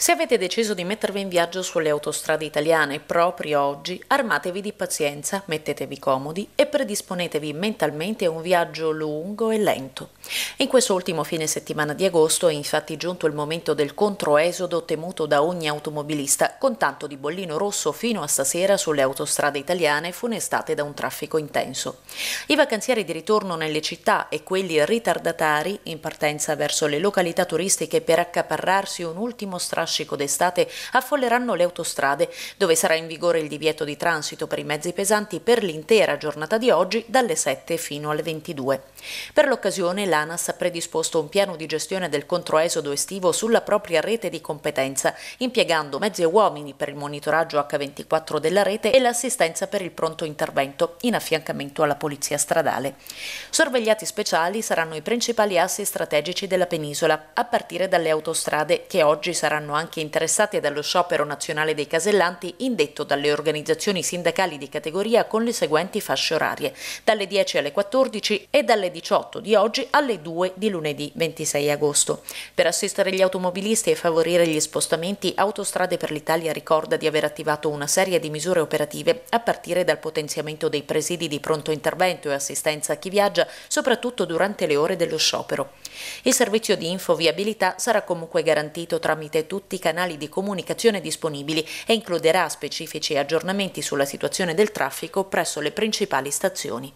Se avete deciso di mettervi in viaggio sulle autostrade italiane proprio oggi, armatevi di pazienza, mettetevi comodi e predisponetevi mentalmente a un viaggio lungo e lento. In quest'ultimo fine settimana di agosto è infatti giunto il momento del controesodo temuto da ogni automobilista, con tanto di bollino rosso fino a stasera sulle autostrade italiane funestate da un traffico intenso. I vacanzieri di ritorno nelle città e quelli ritardatari in partenza verso le località turistiche per accaparrarsi un ultimo strascico trascico d'estate affolleranno le autostrade, dove sarà in vigore il divieto di transito per i mezzi pesanti per l'intera giornata di oggi dalle 7 fino alle 22. Per l'occasione l'ANAS ha predisposto un piano di gestione del controesodo estivo sulla propria rete di competenza, impiegando mezzi e uomini per il monitoraggio H24 della rete e l'assistenza per il pronto intervento, in affiancamento alla polizia stradale. Sorvegliati speciali saranno i principali assi strategici della penisola, a partire dalle autostrade che oggi saranno anche interessate dallo sciopero nazionale dei casellanti indetto dalle organizzazioni sindacali di categoria con le seguenti fasce orarie, dalle 10 alle 14 e dalle 18 di oggi alle 2 di lunedì 26 agosto. Per assistere gli automobilisti e favorire gli spostamenti, Autostrade per l'Italia ricorda di aver attivato una serie di misure operative a partire dal potenziamento dei presidi di pronto intervento e assistenza a chi viaggia, soprattutto durante le ore dello sciopero. Il servizio di infoviabilità sarà comunque garantito tramite tutti tutti i canali di comunicazione disponibili e includerà specifici aggiornamenti sulla situazione del traffico presso le principali stazioni.